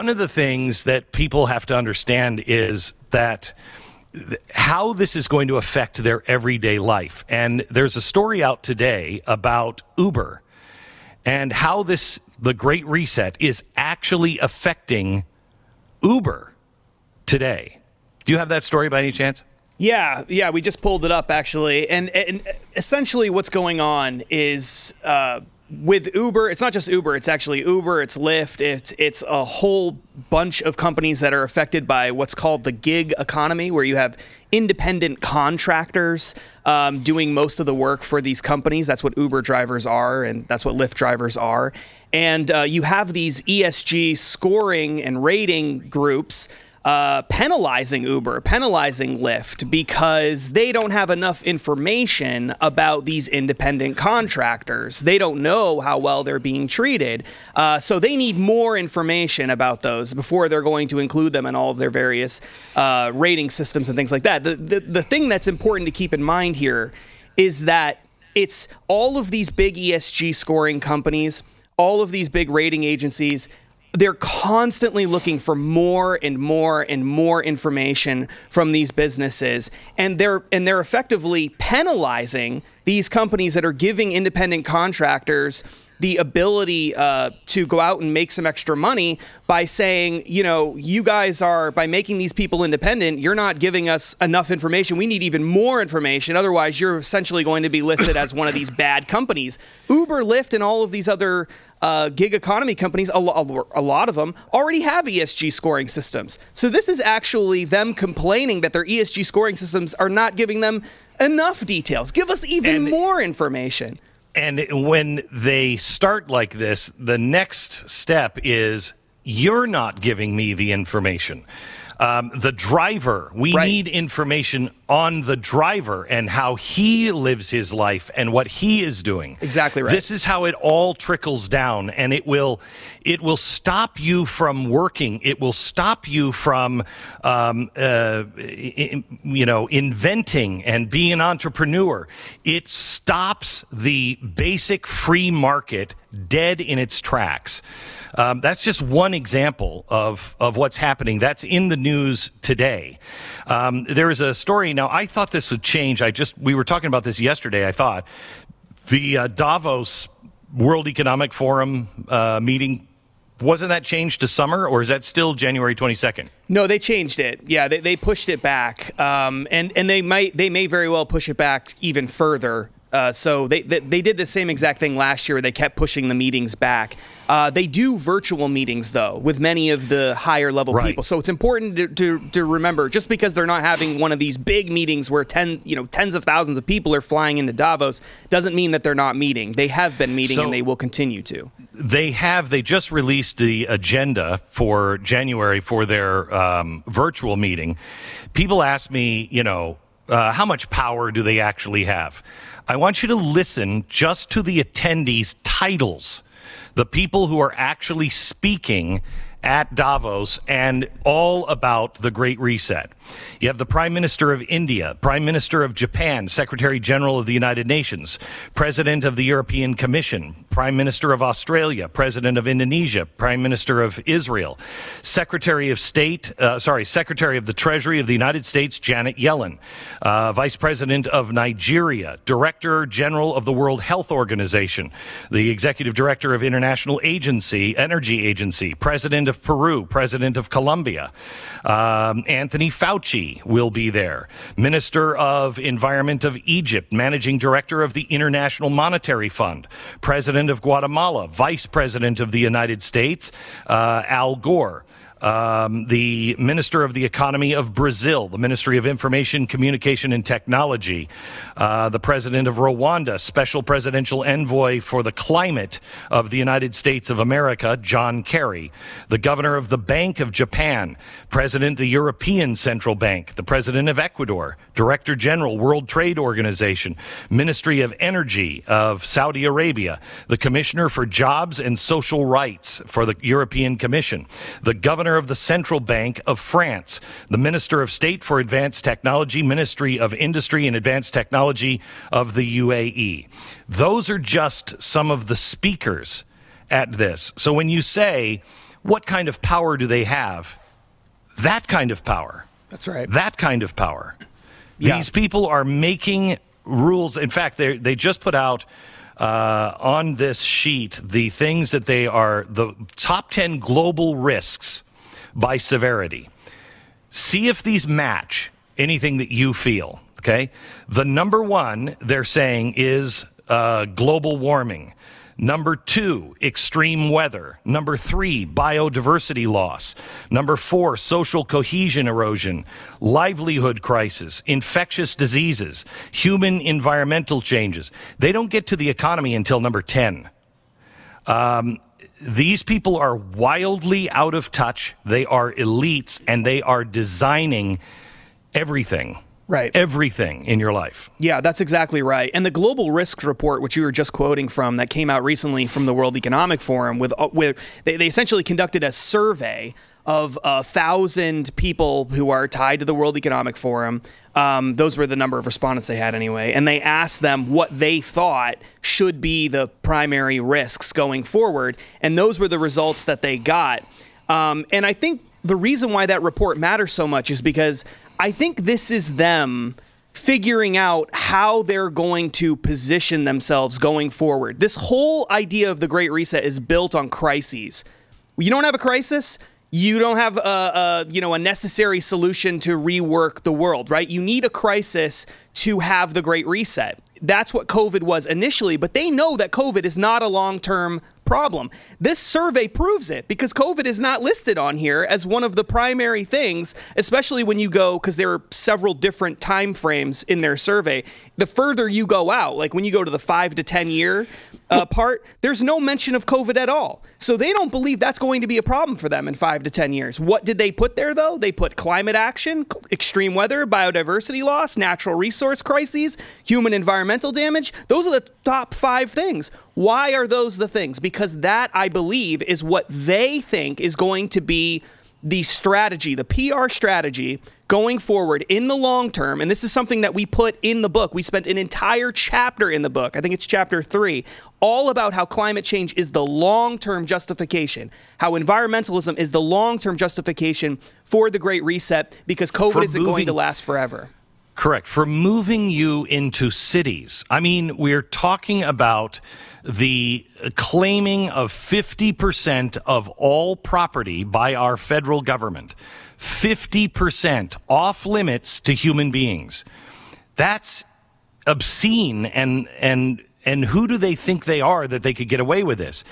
One of the things that people have to understand is that how this is going to affect their everyday life. And there's a story out today about Uber and how this, the Great Reset, is actually affecting Uber today. Do you have that story by any chance? Yeah, yeah, we just pulled it up actually, and and essentially what's going on is. Uh, with Uber, it's not just Uber. It's actually Uber. It's Lyft. It's it's a whole bunch of companies that are affected by what's called the gig economy, where you have independent contractors um, doing most of the work for these companies. That's what Uber drivers are, and that's what Lyft drivers are. And uh, you have these ESG scoring and rating groups uh, penalizing Uber, penalizing Lyft because they don't have enough information about these independent contractors. They don't know how well they're being treated. Uh, so they need more information about those before they're going to include them in all of their various uh, rating systems and things like that. The, the, the thing that's important to keep in mind here is that it's all of these big ESG scoring companies, all of these big rating agencies they're constantly looking for more and more and more information from these businesses and they're and they're effectively penalizing these companies that are giving independent contractors the ability uh, to go out and make some extra money by saying, you know, you guys are, by making these people independent, you're not giving us enough information. We need even more information. Otherwise, you're essentially going to be listed as one of these bad companies. Uber, Lyft, and all of these other uh, gig economy companies, a, lo- a, lot of them, already have ESG scoring systems. So this is actually them complaining that their ESG scoring systems are not giving them enough details. Give us even and, more information. And when they start like this, the next step is you're not giving me the information. Um, the driver, we right. need information on the driver and how he lives his life and what he is doing. Exactly right. This is how it all trickles down, and it will, it will stop you from working. It will stop you from, um, uh, in, you know, inventing and being an entrepreneur. It stops the basic free market dead in its tracks. Um, that's just one example of, of what's happening. That's in the news today. Um, there is a story now. I thought this would change. I just we were talking about this yesterday. I thought the uh, Davos World Economic Forum uh, meeting wasn't that changed to summer or is that still january 22nd no they changed it yeah they, they pushed it back um, and, and they might they may very well push it back even further uh, so they, they, they did the same exact thing last year. They kept pushing the meetings back. Uh, they do virtual meetings though with many of the higher level right. people. So it's important to, to, to remember just because they're not having one of these big meetings where ten you know tens of thousands of people are flying into Davos doesn't mean that they're not meeting. They have been meeting so and they will continue to. They have. They just released the agenda for January for their um, virtual meeting. People ask me, you know, uh, how much power do they actually have? I want you to listen just to the attendees' titles, the people who are actually speaking at Davos and all about the Great Reset. You have the Prime Minister of India, Prime Minister of Japan, Secretary General of the United Nations, President of the European Commission, Prime Minister of Australia, President of Indonesia, Prime Minister of Israel, Secretary of State, uh, sorry, Secretary of the Treasury of the United States, Janet Yellen, uh, Vice President of Nigeria, Director General of the World Health Organization, the Executive Director of International Agency, Energy Agency, President of Peru, president of Colombia. Um, Anthony Fauci will be there, minister of environment of Egypt, managing director of the International Monetary Fund, president of Guatemala, vice president of the United States, uh, Al Gore um, the Minister of the Economy of Brazil, the Ministry of Information, Communication, and Technology, uh, the President of Rwanda, Special Presidential Envoy for the Climate of the United States of America, John Kerry, the Governor of the Bank of Japan, President of the European Central Bank, the President of Ecuador, Director General, World Trade Organization, Ministry of Energy of Saudi Arabia, the Commissioner for Jobs and Social Rights for the European Commission, the Governor governor of the Central Bank of France, the Minister of State for Advanced Technology, Ministry of Industry and Advanced Technology of the UAE. Those are just some of the speakers at this. So when you say, what kind of power do they have? That kind of power. That's right. That kind of power. Yeah. These people are making rules. In fact, they they just put out uh, on this sheet the things that they are the top ten global risks by severity. See if these match anything that you feel. Okay. The number one they're saying is uh, global warming. Number two, extreme weather. Number three, biodiversity loss. Number four, social cohesion erosion, livelihood crisis, infectious diseases, human environmental changes. They don't get to the economy until number 10. Um, these people are wildly out of touch. They are elites and they are designing everything. Right. Everything in your life. Yeah, that's exactly right. And the Global Risks Report, which you were just quoting from, that came out recently from the World Economic Forum, with uh, where they, they essentially conducted a survey of a thousand people who are tied to the World Economic Forum. Um, those were the number of respondents they had anyway. And they asked them what they thought should be the primary risks going forward. And those were the results that they got. Um, and I think the reason why that report matters so much is because I think this is them figuring out how they're going to position themselves going forward. This whole idea of the Great Reset is built on crises. You don't have a crisis, you don't have a, a, you know a necessary solution to rework the world right you need a crisis to have the great reset that's what covid was initially but they know that covid is not a long-term problem. This survey proves it because COVID is not listed on here as one of the primary things, especially when you go because there are several different time frames in their survey. The further you go out, like when you go to the five to ten year uh, part, there's no mention of COVID at all. So they don't believe that's going to be a problem for them in five to ten years. What did they put there though? They put climate action, extreme weather, biodiversity loss, natural resource crises, human environmental damage. Those are the top five things. Why are those the things? Because that, I believe, is what they think is going to be the strategy, the PR strategy going forward in the long term, and this is something that we put in the book. We spent an entire chapter in the book, I think it's chapter three, all about how climate change is the long term justification, how environmentalism is the long term justification for the Great Reset because COVID for isn't moving, going to last forever. Correct. For moving you into cities. I mean, we're talking about the claiming of 50% of all property by our federal government. 50% off limits to human beings. That's obscene and, and and who do they think they are that they could get away with this?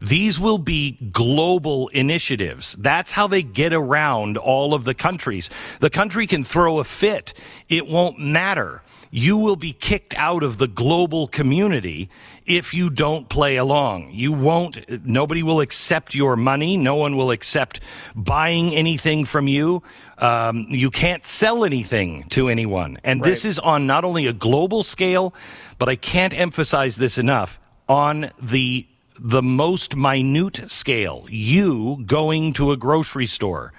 These will be global initiatives. That's how they get around all of the countries. The country can throw a fit. It won't matter you will be kicked out of the global community if you don't play along. You won't, nobody will accept your money. No one will accept buying anything from you. Um, you can't sell anything to anyone. And right. this is on not only a global scale, but I can't emphasize this enough on the the most minute scale, you going to a grocery store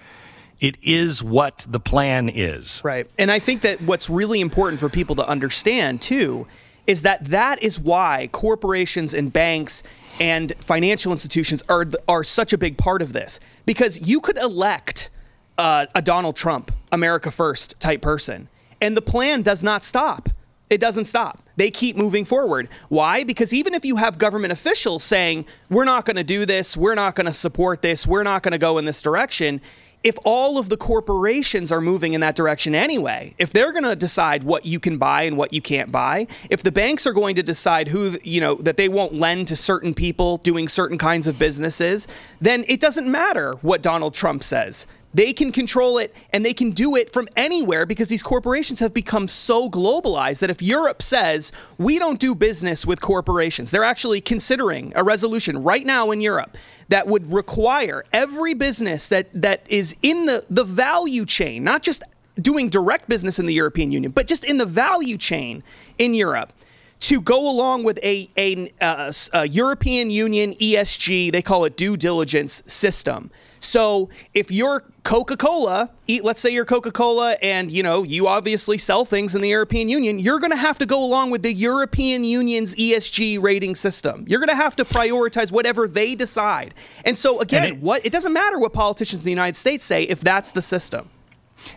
it is what the plan is. Right. And I think that what's really important for people to understand, too, is that that is why corporations and banks and financial institutions are, are such a big part of this. Because you could elect uh, a Donald Trump, America First type person, and the plan does not stop. It doesn't stop. They keep moving forward. Why? Because even if you have government officials saying, we're not going to do this, we're not going to support this, we're not going to go in this direction, if all of the corporations are moving in that direction anyway, if they're going to decide what you can buy and what you can't buy, if the banks are going to decide who, you know, that they won't lend to certain people doing certain kinds of businesses, then it doesn't matter what Donald Trump says. They can control it and they can do it from anywhere because these corporations have become so globalized that if Europe says, we don't do business with corporations, they're actually considering a resolution right now in Europe that would require every business that, that is in the, the value chain, not just doing direct business in the European Union, but just in the value chain in Europe to go along with a, a, a, uh, a European Union ESG, they call it due diligence system so if you're Coca Cola, let's say you're Coca Cola, and you know you obviously sell things in the European Union, you're going to have to go along with the European Union's ESG rating system. You're going to have to prioritize whatever they decide. And so again, and it, what it doesn't matter what politicians in the United States say if that's the system.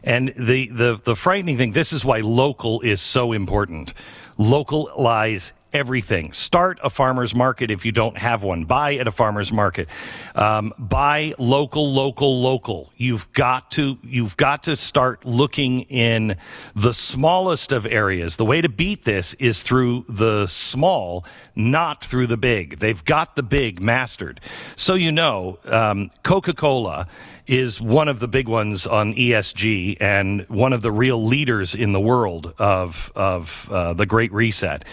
And the the the frightening thing, this is why local is so important. Local lies everything. Start a farmer's market if you don't have one. Buy at a farmer's market. Um, buy local, local, local. You've got to you've got to start looking in the smallest of areas. The way to beat this is through the small not through the big. They've got the big mastered. So you know, um, Coca Cola is one of the big ones on ESG and one of the real leaders in the world of of uh, the Great Reset,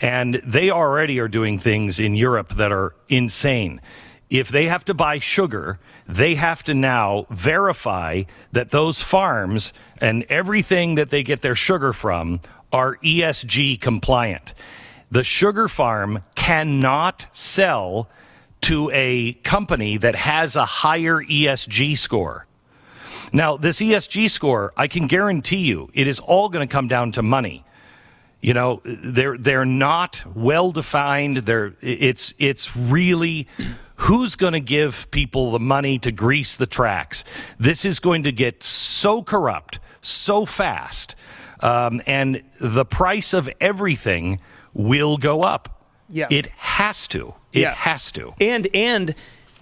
and they already are doing things in Europe that are insane if they have to buy sugar, they have to now verify that those farms and everything that they get their sugar from are ESG compliant the sugar farm cannot sell to a company that has a higher ESG score. Now, this ESG score, I can guarantee you, it is all going to come down to money. You know, they're they're not well defined. They're it's it's really who's going to give people the money to grease the tracks. This is going to get so corrupt so fast, um, and the price of everything will go up. Yeah. It has to. It yeah. has to. And and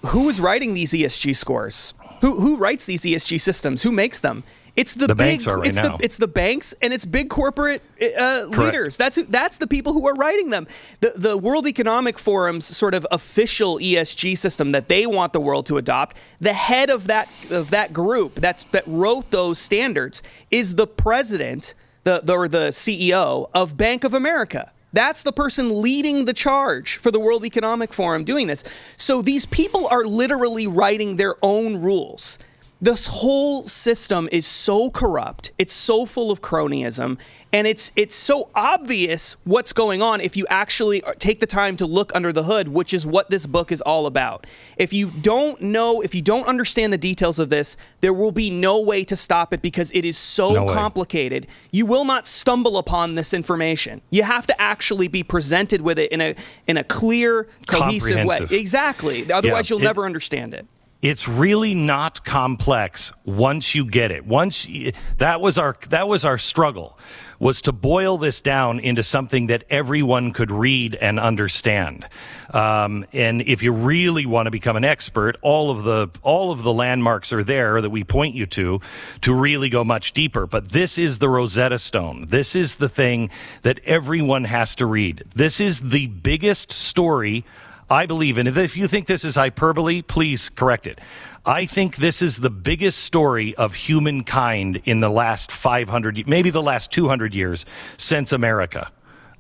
who is writing these ESG scores? Who who writes these ESG systems? Who makes them? It's the, the big, banks right it's now. The, it's the banks and it's big corporate uh, uh leaders. That's who, that's the people who are writing them. The the World Economic Forum's sort of official ESG system that they want the world to adopt. The head of that of that group that's that wrote those standards is the president, the, the or the CEO of Bank of America. That's the person leading the charge for the World Economic Forum doing this. So these people are literally writing their own rules this whole system is so corrupt it's so full of cronyism and it's it's so obvious what's going on if you actually take the time to look under the hood which is what this book is all about if you don't know if you don't understand the details of this there will be no way to stop it because it is so no complicated you will not stumble upon this information you have to actually be presented with it in a in a clear cohesive way exactly otherwise yeah, you'll it, never understand it it's really not complex once you get it once you, that was our that was our struggle was to boil this down into something that everyone could read and understand um, and if you really want to become an expert all of the all of the landmarks are there that we point you to to really go much deeper but this is the rosetta stone this is the thing that everyone has to read this is the biggest story I believe, and if, if you think this is hyperbole, please correct it. I think this is the biggest story of humankind in the last 500, maybe the last 200 years since America.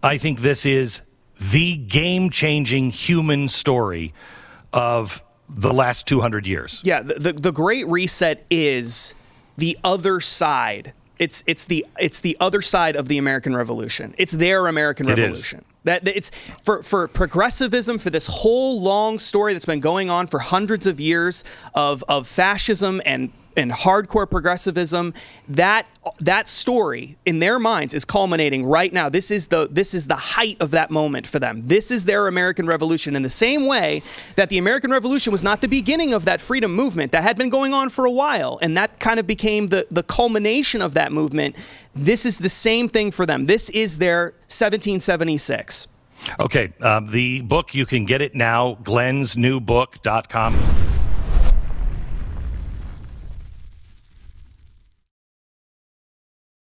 I think this is the game changing human story of the last 200 years. Yeah, the, the, the, Great Reset is the other side. It's, it's, the, it's the other side of the American Revolution. It's their American Revolution. That it's for, for progressivism, for this whole long story that's been going on for hundreds of years of, of fascism and and hardcore progressivism that that story in their minds is culminating right now this is the this is the height of that moment for them this is their american revolution in the same way that the american revolution was not the beginning of that freedom movement that had been going on for a while and that kind of became the the culmination of that movement this is the same thing for them this is their 1776 okay um, the book you can get it now glensnewbook.com